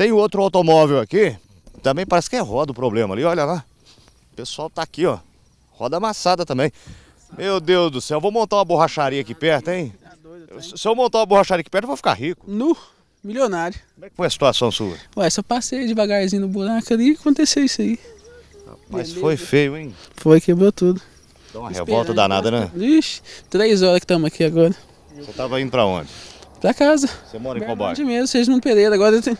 Tem outro automóvel aqui, também parece que é roda o problema ali, olha lá. O pessoal tá aqui, ó. Roda amassada também. Meu Deus do céu, vou montar uma borracharia aqui perto, hein? Se eu montar uma borracharia aqui perto, eu vou ficar rico. Nu, milionário. Como é que foi a situação sua? Ué, só passei devagarzinho no buraco ali e aconteceu isso aí. Mas foi feio, hein? Foi, quebrou tudo. Dá uma revolta danada, né? Ixi, três horas que estamos aqui agora. Você tava indo pra onde? Pra casa. Você mora em qual bairro? mesmo, Sejam Pereira. Agora eu tenho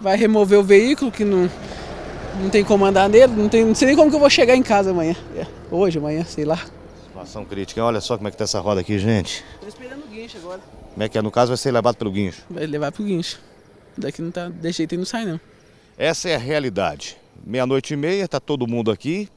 vai remover o veículo que não, não tem como andar nele, não, tem, não sei nem como que eu vou chegar em casa amanhã. É, hoje, amanhã, sei lá. Situação crítica, olha só como é que tá essa roda aqui, gente. Tô esperando o guincho agora. Como é que é? No caso vai ser levado pelo guincho? Vai levar pro guincho. Daqui não tá, de jeito aí não sai não. Essa é a realidade. Meia-noite e meia, tá todo mundo aqui.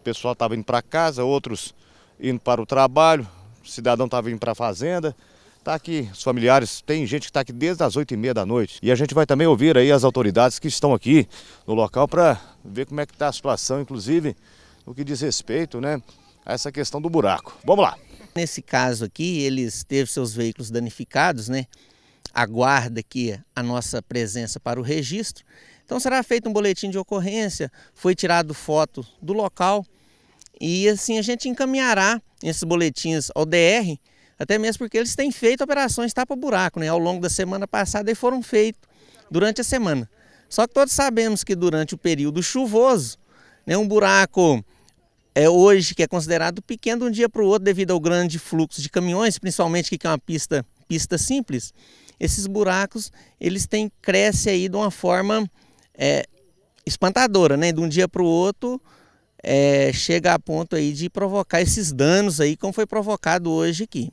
O pessoal tava tá indo para casa, outros indo para o trabalho, o cidadão tava tá indo para a fazenda. Está aqui os familiares, tem gente que está aqui desde as 8h30 da noite. E a gente vai também ouvir aí as autoridades que estão aqui no local para ver como é que está a situação, inclusive no que diz respeito né, a essa questão do buraco. Vamos lá. Nesse caso aqui, eles teve seus veículos danificados, né? Aguarda aqui a nossa presença para o registro. Então será feito um boletim de ocorrência, foi tirado foto do local e assim a gente encaminhará esses boletins ao DR até mesmo porque eles têm feito operações tapa-buraco, né? Ao longo da semana passada e foram feitos durante a semana. Só que todos sabemos que durante o período chuvoso, né, um buraco é hoje que é considerado pequeno de um dia para o outro devido ao grande fluxo de caminhões, principalmente que é uma pista, pista simples, esses buracos eles têm cresce aí de uma forma é, espantadora, né? De um dia para o outro é, chega a ponto aí de provocar esses danos aí como foi provocado hoje aqui.